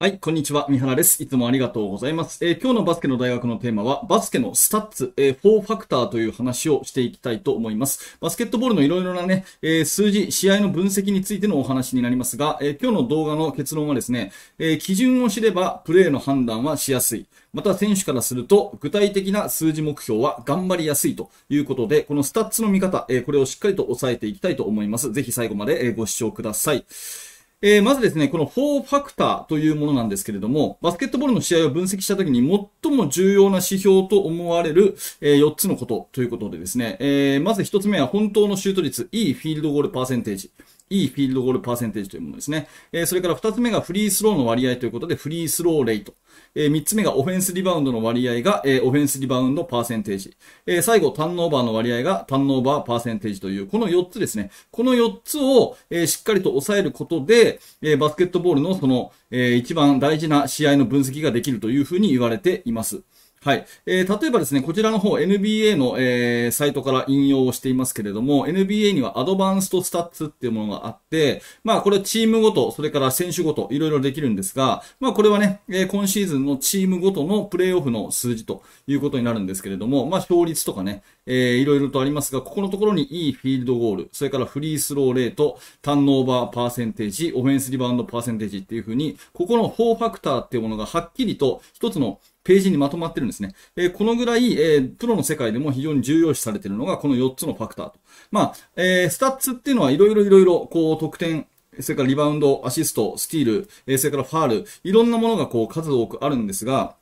はい、こんにちは。三原です。いつもありがとうございます。えー、今日のバスケの大学のテーマは、バスケのスタッツ、えー、4ファクターという話をしていきたいと思います。バスケットボールのいろいろなね、えー、数字、試合の分析についてのお話になりますが、えー、今日の動画の結論はですね、え基準を知ればプレーの判断はしやすい。また選手からすると、具体的な数字目標は頑張りやすいということで、このスタッツの見方、えこれをしっかりと押さえていきたいと思います。ぜひ最後までご視聴ください。えー、まずですね、この4ファクターというものなんですけれども、バスケットボールの試合を分析したときに最も重要な指標と思われる、えー、4つのことということでですね、えー、まず1つ目は本当のシュート率、いいフィールドゴールパーセンテージ。いいフィールドゴールパーセンテージというものですね。えそれから2つ目がフリースローの割合ということで、フリースローレイト。え3つ目がオフェンスリバウンドの割合が、えオフェンスリバウンドパーセンテージ。え最後、ターンオーバーの割合がターンオーバーパーセンテージという、この4つですね。この4つを、えしっかりと抑えることで、えバスケットボールのその、えー、一番大事な試合の分析ができるというふうに言われています。はい。えー、例えばですね、こちらの方 NBA の、えー、サイトから引用をしていますけれども、NBA にはアドバンストスタッツっていうものがあって、まあこれチームごと、それから選手ごと、いろいろできるんですが、まあこれはね、えー、今シーズンのチームごとのプレイオフの数字ということになるんですけれども、まあ勝率とかね、えー、いろいろとありますが、ここのところにいいフィールドゴール、それからフリースローレート、ターンオーバーパーセンテージ、オフェンスリバウンドパーセンテージっていうふうに、ここの4ファクターっていうものがはっきりと一つのページにまとまってるんですね。えー、このぐらい、えー、プロの世界でも非常に重要視されてるのが、この4つのファクターと。まあ、えー、スタッツっていうのはいろいろいろいろ、こう、得点、それからリバウンド、アシスト、スティール、えー、それからファール、いろんなものがこう、数多くあるんですが、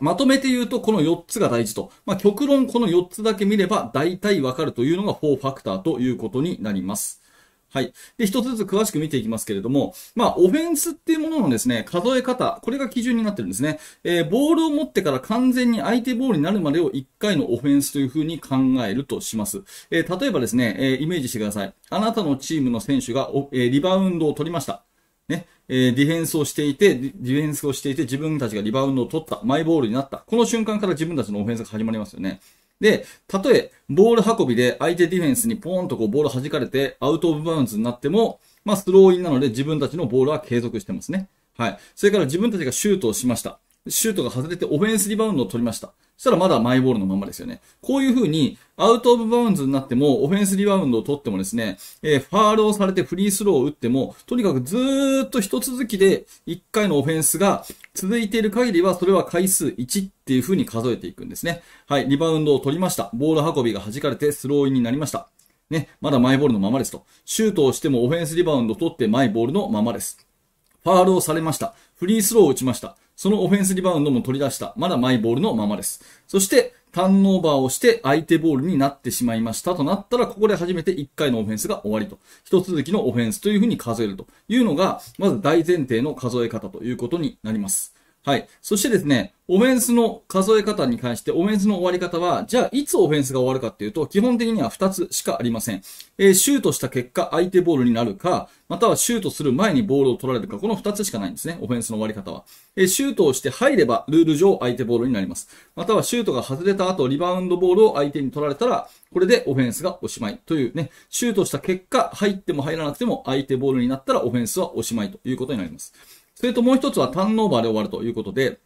まとめて言うと、この4つが大事と。まあ、極論この4つだけ見れば、大体わかるというのが4ファクターということになります。はい。で、一つずつ詳しく見ていきますけれども、まあ、オフェンスっていうもののですね、数え方、これが基準になってるんですね。えー、ボールを持ってから完全に相手ボールになるまでを1回のオフェンスというふうに考えるとします。えー、例えばですね、えー、イメージしてください。あなたのチームの選手が、えー、リバウンドを取りました。ね、えー、ディフェンスをしていて、ディフェンスをしていて、自分たちがリバウンドを取った、マイボールになった。この瞬間から自分たちのオフェンスが始まりますよね。で、たとえ、ボール運びで相手ディフェンスにポーンとこうボール弾かれてアウトオブバウンズになっても、まあ、スローインなので自分たちのボールは継続してますね。はい。それから自分たちがシュートをしました。シュートが外れてオフェンスリバウンドを取りました。そしたらまだマイボールのままですよね。こういう風に、アウトオブバウンズになっても、オフェンスリバウンドを取ってもですね、えー、ファールをされてフリースローを打っても、とにかくずーっと一続きで、1回のオフェンスが続いている限りは、それは回数1っていう風に数えていくんですね。はい、リバウンドを取りました。ボール運びが弾かれてスローインになりました。ね、まだマイボールのままですと。シュートをしてもオフェンスリバウンドを取ってマイボールのままです。ファールをされました。フリースローを打ちました。そのオフェンスリバウンドも取り出した。まだマイボールのままです。そして、ターンオーバーをして相手ボールになってしまいましたとなったら、ここで初めて1回のオフェンスが終わりと。一続きのオフェンスというふうに数えるというのが、まず大前提の数え方ということになります。はい。そしてですね、オフェンスの数え方に関して、オフェンスの終わり方は、じゃあ、いつオフェンスが終わるかっていうと、基本的には2つしかありません。えー、シュートした結果、相手ボールになるか、またはシュートする前にボールを取られるか、この2つしかないんですね、オフェンスの終わり方は。えー、シュートをして入れば、ルール上相手ボールになります。または、シュートが外れた後、リバウンドボールを相手に取られたら、これでオフェンスがおしまいというね、シュートした結果、入っても入らなくても相手ボールになったらオフェンスはおしまいということになります。それともう一つはターンオーバーで終わるということで、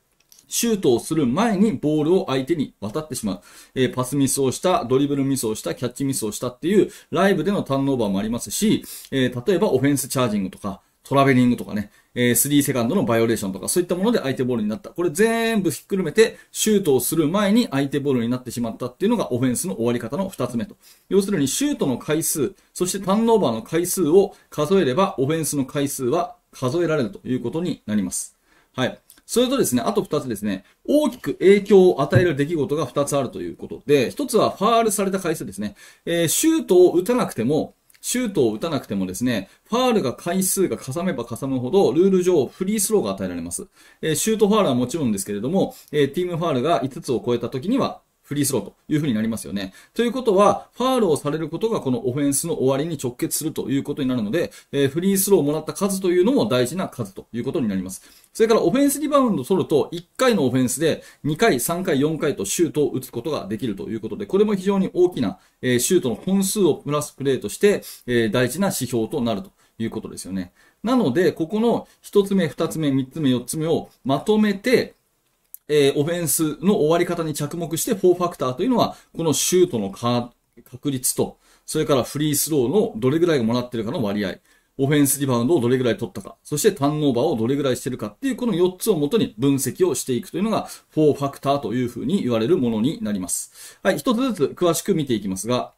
シュートをする前にボールを相手に渡ってしまう。えー、パスミスをした、ドリブルミスをした、キャッチミスをしたっていうライブでのターンオーバーもありますし、えー、例えばオフェンスチャージングとか、トラベリングとかね、えー、3セカンドのバイオレーションとか、そういったもので相手ボールになった。これ全部ひっくるめて、シュートをする前に相手ボールになってしまったっていうのがオフェンスの終わり方の2つ目と。要するに、シュートの回数、そしてターンオーバーの回数を数えれば、オフェンスの回数は数えられるということになります。はい。それとですね、あと2つですね、大きく影響を与える出来事が2つあるということで、1つはファールされた回数ですね。えー、シュートを打たなくても、シュートを打たなくてもですね、ファールが回数がかさめばかさむほど、ルール上フリースローが与えられます。えー、シュートファールはもちろんですけれども、えー、ティームファールが5つを超えた時には、フリースローというふうになりますよね。ということは、ファールをされることがこのオフェンスの終わりに直結するということになるので、えー、フリースローをもらった数というのも大事な数ということになります。それからオフェンスリバウンドを取ると、1回のオフェンスで2回、3回、4回とシュートを打つことができるということで、これも非常に大きな、えー、シュートの本数をプラスプレーとして、えー、大事な指標となるということですよね。なので、ここの1つ目、2つ目、3つ目、4つ目をまとめて、えー、オフェンスの終わり方に着目して、4ファクターというのは、このシュートの確率と、それからフリースローのどれぐらいがもらってるかの割合、オフェンスリバウンドをどれぐらい取ったか、そしてターンオーバーをどれぐらいしてるかっていう、この4つをもとに分析をしていくというのが、4ファクターというふうに言われるものになります。はい、一つずつ詳しく見ていきますが、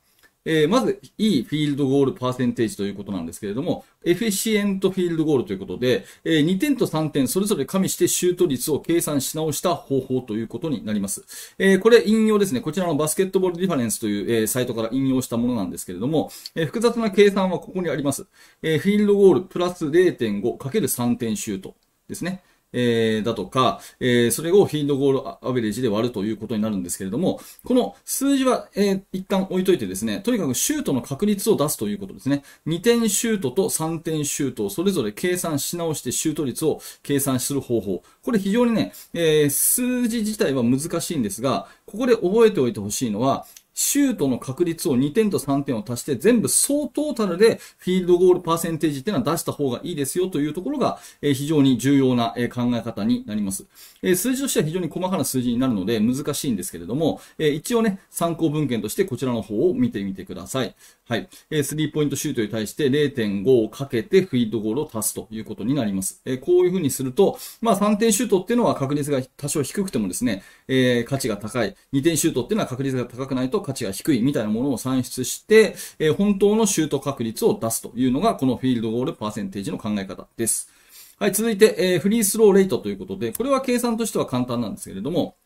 えー、まず、いいフィールドゴールパーセンテージということなんですけれども、エフィシエントフィールドゴールということで、えー、2点と3点それぞれ加味してシュート率を計算し直した方法ということになります。えー、これ引用ですね、こちらのバスケットボールディファレンスという、えー、サイトから引用したものなんですけれども、え複雑な計算はここにあります。えフィールドゴールプラス0.5かける3点シュートですね。えー、だとか、えー、それをヒンードゴールアベレージで割るということになるんですけれども、この数字は、えー、一旦置いといてですね、とにかくシュートの確率を出すということですね。2点シュートと3点シュートをそれぞれ計算し直してシュート率を計算する方法。これ非常にね、えー、数字自体は難しいんですが、ここで覚えておいてほしいのは、シュートの確率を2点と3点を足して全部総トータルでフィールドゴールパーセンテージっていうのは出した方がいいですよというところが非常に重要な考え方になります。数字としては非常に細かな数字になるので難しいんですけれども、一応ね、参考文献としてこちらの方を見てみてください。はい。スリーポイントシュートに対して0.5をかけてフィールドゴールを足すということになります。こういうふうにすると、まあ3点シュートっていうのは確率が多少低くてもですね、価値が高い。2点シュートっていうのは確率が高くないと価値が低いみたいなものを算出して、えー、本当のシュート確率を出すというのが、このフィールドゴールパーセンテージの考え方です。はい、続いて、えー、フリースローレイトということで、これは計算としては簡単なんですけれども、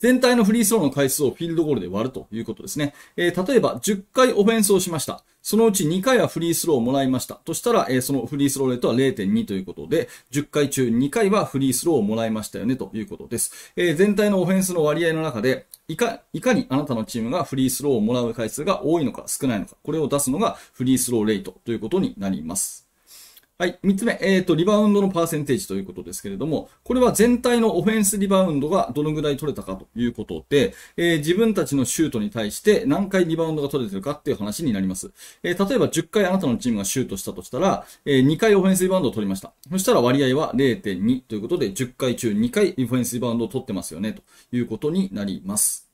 全体のフリースローの回数をフィールドゴールで割るということですね。えー、例えば、10回オフェンスをしました。そのうち2回はフリースローをもらいました。としたら、えー、そのフリースローレートは0.2ということで、10回中2回はフリースローをもらいましたよねということです。えー、全体のオフェンスの割合の中で、いか、いかにあなたのチームがフリースローをもらう回数が多いのか少ないのか、これを出すのがフリースローレートということになります。はい。三つ目、えっ、ー、と、リバウンドのパーセンテージということですけれども、これは全体のオフェンスリバウンドがどのぐらい取れたかということで、えー、自分たちのシュートに対して何回リバウンドが取れてるかっていう話になります。えー、例えば10回あなたのチームがシュートしたとしたら、え2回オフェンスリバウンドを取りました。そしたら割合は0.2ということで、10回中2回オフェンスリバウンドを取ってますよね、ということになります。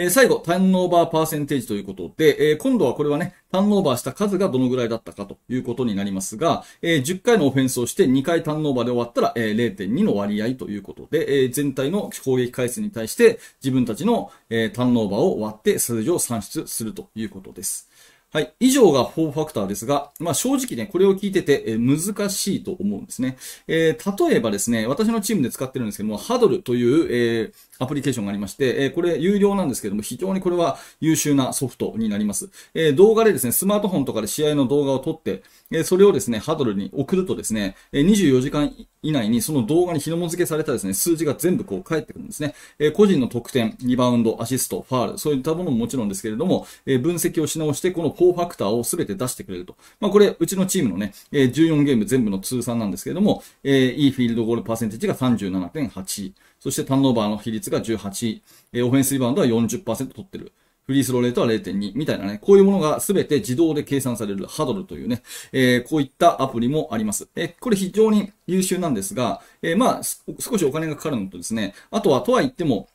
え最後、ターンオーバーパーセンテージということで、え今度はこれはね、ターンオーバーした数がどのぐらいだったかということになりますが、え10回のオフェンスをして2回ターンオーバーで終わったら、え0.2の割合ということで、え全体の攻撃回数に対して自分たちの、えターンオーバーを割って数字を算出するということです。はい。以上が4ファクターですが、まあ正直ね、これを聞いてて、えー、難しいと思うんですね。えー、例えばですね、私のチームで使ってるんですけども、ハドルという、えー、アプリケーションがありまして、えー、これ有料なんですけども、非常にこれは優秀なソフトになります。えー、動画でですね、スマートフォンとかで試合の動画を撮って、えー、それをですね、ハドルに送るとですね、え24時間以内にその動画に紐付けされたですね、数字が全部こう返ってくるんですね。え個人の得点、リバウンド、アシスト、ファール、そういったものももちろんですけれども、え分析をし直して、この高ファクターを全て出してくれると。まあ、これ、うちのチームのね、え14ゲーム全部の通算なんですけれども、えー、いいフィールドゴールパーセンテージが37.8。そしてターンオーバーの比率が18。えー、オフェンスリバウンドは40%取ってる。フリースローレートは0.2みたいなね、こういうものが全て自動で計算されるハドルというね、えー、こういったアプリもあります。えー、これ非常に優秀なんですが、えー、まあ、少しお金がかかるのとですね、あとはとは言っても、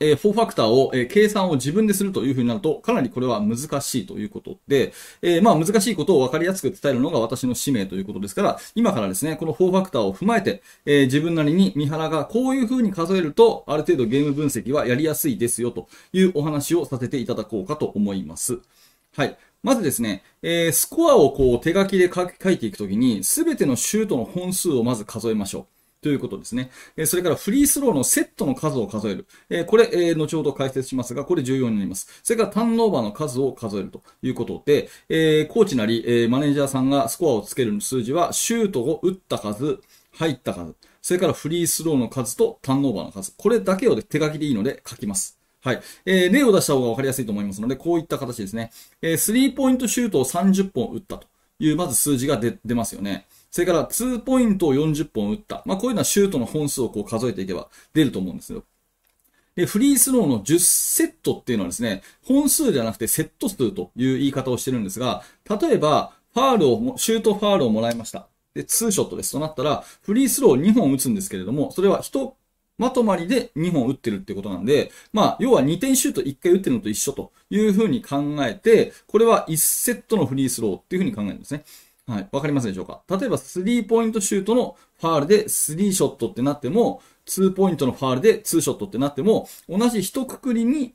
えー、4ファクターを、えー、計算を自分でするというふうになると、かなりこれは難しいということで、えー、まあ難しいことを分かりやすく伝えるのが私の使命ということですから、今からですね、この4ファクターを踏まえて、えー、自分なりに三原がこういうふうに数えると、ある程度ゲーム分析はやりやすいですよというお話をさせていただこうかと思います。はい。まずですね、えー、スコアをこう手書きで書いていくときに、すべてのシュートの本数をまず数えましょう。ということですね。えそれからフリースローのセットの数を数える。えこれ、え後ほど解説しますが、これ重要になります。それからターンオーバーの数を数えるということで、えコーチなり、えマネージャーさんがスコアをつける数字は、シュートを打った数、入った数、それからフリースローの数とターンオーバーの数。これだけを手書きでいいので書きます。はい。えー、例を出した方が分かりやすいと思いますので、こういった形ですね。えー、スリーポイントシュートを30本打ったという、まず数字が出、出ますよね。それから2ポイントを40本打った。まあ、こういうのはシュートの本数をこう数えていけば出ると思うんですよ。で、フリースローの10セットっていうのはですね、本数ではなくてセット数という言い方をしてるんですが、例えば、ファールを、シュートファールをもらいました。で、ツーショットです。となったら、フリースロー2本打つんですけれども、それは1まとまりで2本打ってるってことなんで、まあ、要は2点シュート1回打ってるのと一緒というふうに考えて、これは1セットのフリースローっていうふうに考えるんですね。はい。わかりますでしょうか例えば、スリーポイントシュートのファールでスリーショットってなっても、ツーポイントのファールでツーショットってなっても、同じ一括りに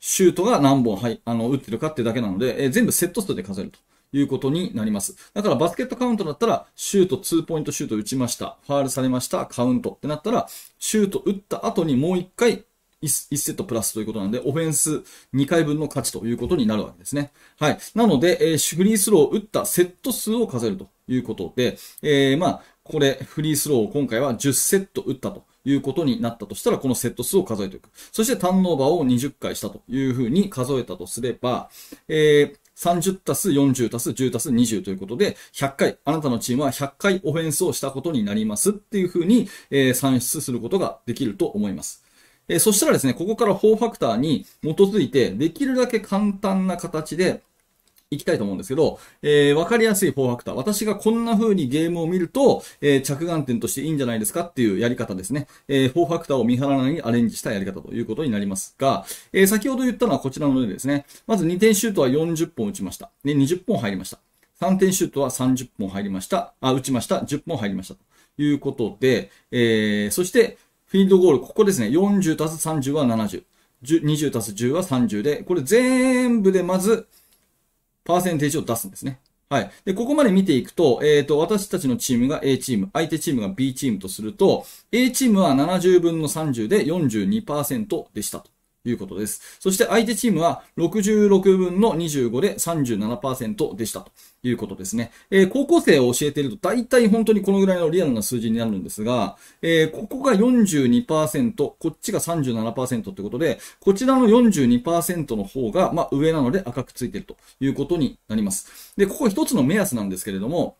シュートが何本、はい、あの、打ってるかっていうだけなので、えー、全部セット数で数えると。いうことになります。だからバスケットカウントだったら、シュート、ツーポイントシュート打ちました。ファールされました。カウントってなったら、シュート打った後にもう一回 1, セットプラスということなんで、オフェンス2回分の価値ということになるわけですね。はい。なので、えー、フリースローを打ったセット数を数えるということで、えー、まあ、これ、フリースローを今回は10セット打ったということになったとしたら、このセット数を数えていく。そして、ターンオーバーを20回したというふうに数えたとすれば、えー、30たす40たす10たす20ということで、100回、あなたのチームは100回オフェンスをしたことになりますっていうふうに、えー、算出することができると思います。えそしたらですね、ここから4ファクターに基づいて、できるだけ簡単な形で、いきたいと思うんですけど、えー、わかりやすい4ファクター。私がこんな風にゲームを見ると、えー、着眼点としていいんじゃないですかっていうやり方ですね。えー、4ファクターを見張らないにアレンジしたやり方ということになりますが、えー、先ほど言ったのはこちらの例ですね。まず2点シュートは40本打ちました。ね、20本入りました。3点シュートは30本入りました。あ、打ちました。10本入りました。ということで、えー、そして、フィールドゴール、ここですね。40たす30は70。20たす10は30で、これ全部でまず、パーセンテージを出すんですね。はい。で、ここまで見ていくと、えっ、ー、と、私たちのチームが A チーム、相手チームが B チームとすると、A チームは70分の30で42%でしたと。いうことです。そして相手チームは66分の25で37%でしたということですね。えー、高校生を教えていると大体本当にこのぐらいのリアルな数字になるんですが、えー、ここが42%、こっちが37%ということで、こちらの42%の方が、まあ、上なので赤くついているということになります。で、ここ一つの目安なんですけれども、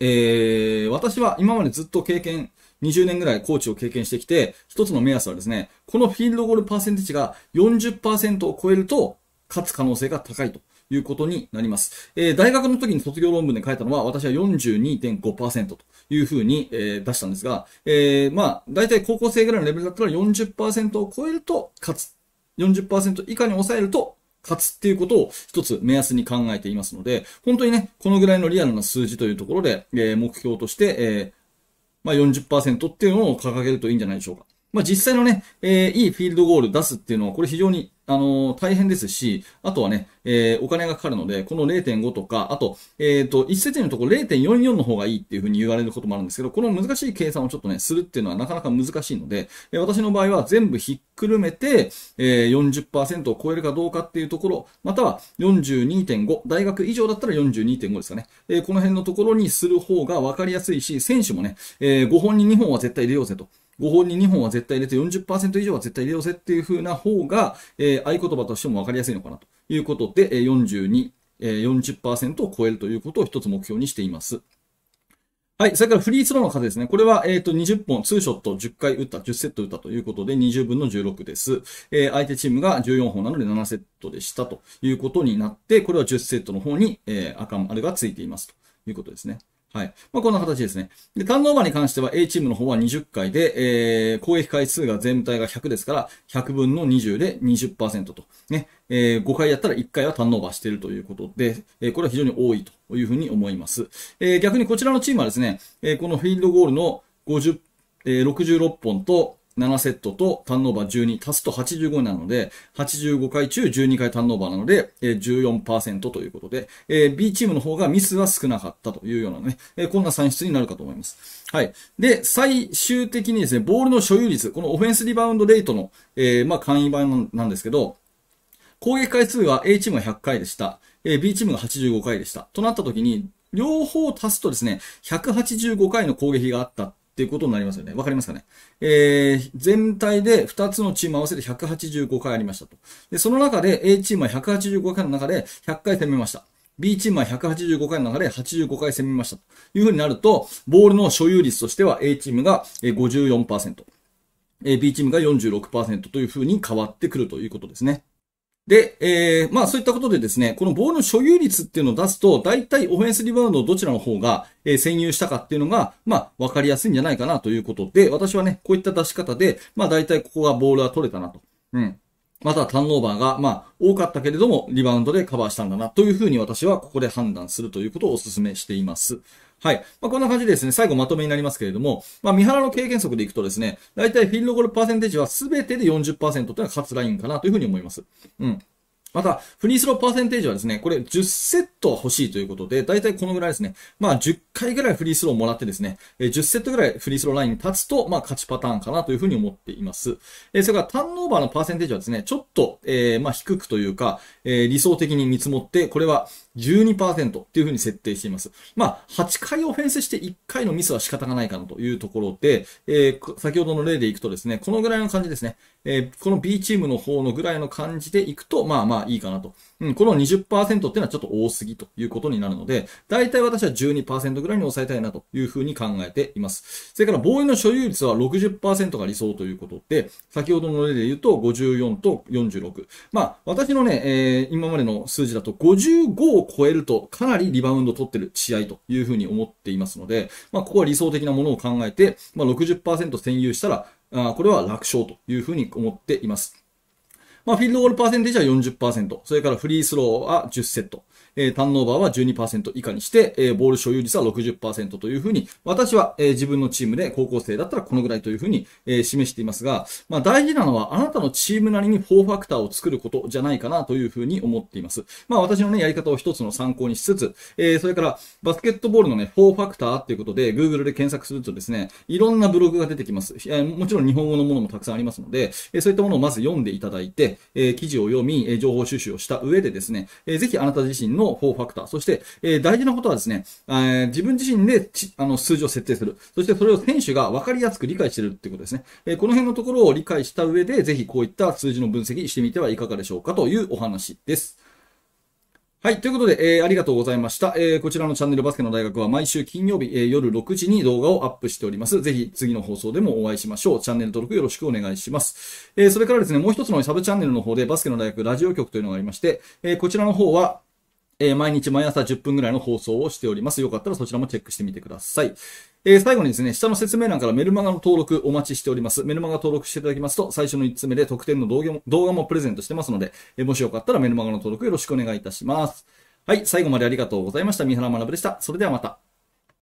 えー、私は今までずっと経験20年ぐらいコーチを経験してきて、一つの目安はですね、このフィールドゴールパーセンテージが40%を超えると、勝つ可能性が高いと。いうことになります。えー、大学の時に卒業論文で書いたのは、私は42.5%というふうに、えー、出したんですが、えー、まあ、大体高校生ぐらいのレベルだったら40%を超えると勝つ。40%以下に抑えると勝つっていうことを一つ目安に考えていますので、本当にね、このぐらいのリアルな数字というところで、えー、目標として、えーまあ、40%っていうのを掲げるといいんじゃないでしょうか。まあ、実際のね、えー、いいフィールドゴール出すっていうのは、これ非常にあの、大変ですし、あとはね、えー、お金がかかるので、この0.5とか、あと、えっ、ー、と、一説のところ0.44の方がいいっていうふうに言われることもあるんですけど、この難しい計算をちょっとね、するっていうのはなかなか難しいので、え私の場合は全部ひっくるめて、えー、40%を超えるかどうかっていうところ、または42.5、大学以上だったら42.5ですかね。えこの辺のところにする方が分かりやすいし、選手もね、え5本に2本は絶対入れようぜと。5本に2本は絶対入れて40%以上は絶対入れようぜっていう風な方が、えー、合言葉としても分かりやすいのかなということで、え42、え40%を超えるということを一つ目標にしています。はい。それからフリースローの数ですね。これは、えっ、ー、と、20本、2ショット10回打った、10セット打ったということで、20分の16です。えー、相手チームが14本なので7セットでしたということになって、これは10セットの方に、えー、赤丸がついていますということですね。はい。まあ、こんな形ですね。で、ターンオーバーに関しては A チームの方は20回で、えー、攻撃回数が全体が100ですから、100分の20で20%と。ね。えー、5回やったら1回はターンオーバーしているということで、えー、これは非常に多いというふうに思います。えー、逆にこちらのチームはですね、えー、このフィールドゴールの50、えー、66本と、7セットとターンオーバー12足すと85なので、85回中12回ターンオーバーなので、ー、14%ということで、B チームの方がミスは少なかったというようなね、こんな算出になるかと思います。はい。で、最終的にですね、ボールの所有率、このオフェンスリバウンドレートの、えー、まあ、簡易版なんですけど、攻撃回数は A チームが100回でした。B チームが85回でした。となった時に、両方足すとですね、185回の攻撃があったっていうことになりますよね。わかりますかね。えー、全体で2つのチーム合わせて185回ありましたと。で、その中で A チームは185回の中で100回攻めました。B チームは185回の中で85回攻めましたというふうになると、ボールの所有率としては A チームが54%、B チームが46%というふうに変わってくるということですね。で、えー、まあそういったことでですね、このボールの所有率っていうのを出すと、大体オフェンスリバウンドどちらの方が、えー、占有したかっていうのが、まあ分かりやすいんじゃないかなということで、私はね、こういった出し方で、まあ大体ここがボールは取れたなと。うん。またターンオーバーが、まあ、多かったけれども、リバウンドでカバーしたんだな、というふうに私はここで判断するということをお勧めしています。はい。まあ、こんな感じでですね、最後まとめになりますけれども、まあ、三原の経験則でいくとですね、大体フィールドゴールパーセンテージは全てで40%というのが勝つラインかなというふうに思います。うん。また、フリースローパーセンテージはですね、これ10セットは欲しいということで、だいたいこのぐらいですね、まあ10回ぐらいフリースローもらってですね、10セットぐらいフリースローラインに立つと、まあ勝ちパターンかなというふうに思っています。えそれからターンオーバーのパーセンテージはですね、ちょっと、えー、まあ低くというか、えー、理想的に見積もって、これは、12%っていうふうに設定しています。まあ、8回オフェンスして1回のミスは仕方がないかなというところで、えー、先ほどの例でいくとですね、このぐらいの感じですね、えー、この B チームの方のぐらいの感じでいくと、まあまあいいかなとうん、この20%っていうのはちょっと多すぎということになるので、大体私は12%ぐらいに抑えたいなというふうに考えています。それから防衛の所有率は60%が理想ということで、先ほどの例で言うと54と46。まあ、私のね、えー、今までの数字だと55を超えるとかなりリバウンド取ってる試合というふうに思っていますので、まあ、ここは理想的なものを考えて、まあ60、60%占有したら、あこれは楽勝というふうに思っています。まあ、フィールドゴールパーセンテージは40%。それからフリースローは10セット。えー、ターンオーバーは12%以下にして、えー、ボール所有率は60%というふうに、私は、えー、自分のチームで高校生だったらこのぐらいというふうに、えー、示していますが、まあ、大事なのはあなたのチームなりに4ファクターを作ることじゃないかなというふうに思っています。まあ、私のね、やり方を一つの参考にしつつ、えー、それから、バスケットボールのね、4ファクターっていうことで、Google で検索するとですね、いろんなブログが出てきます。もちろん日本語のものもたくさんありますので、えー、そういったものをまず読んでいただいて、えー、記事を読み、えー、情報収集をした上でですね、えー、ぜひあなた自身のの4ファクター。そして、えー、大事なことはですね、えー、自分自身でちあの数字を設定する。そしてそれを選手が分かりやすく理解してるってことですね。えー、この辺のところを理解した上で、ぜひこういった数字の分析してみてはいかがでしょうかというお話です。はい。ということで、えー、ありがとうございました。えー、こちらのチャンネルバスケの大学は毎週金曜日、えー、夜6時に動画をアップしております。ぜひ次の放送でもお会いしましょう。チャンネル登録よろしくお願いします。えー、それからですね、もう一つのサブチャンネルの方でバスケの大学ラジオ局というのがありまして、えー、こちらの方は、えー、毎日毎朝10分ぐらいの放送をしております。よかったらそちらもチェックしてみてください。えー、最後にですね、下の説明欄からメルマガの登録お待ちしております。メルマガ登録していただきますと、最初の1つ目で特典の動画も動画もプレゼントしてますので、えー、もしよかったらメルマガの登録よろしくお願いいたします。はい、最後までありがとうございました。三原学でした。それではまた。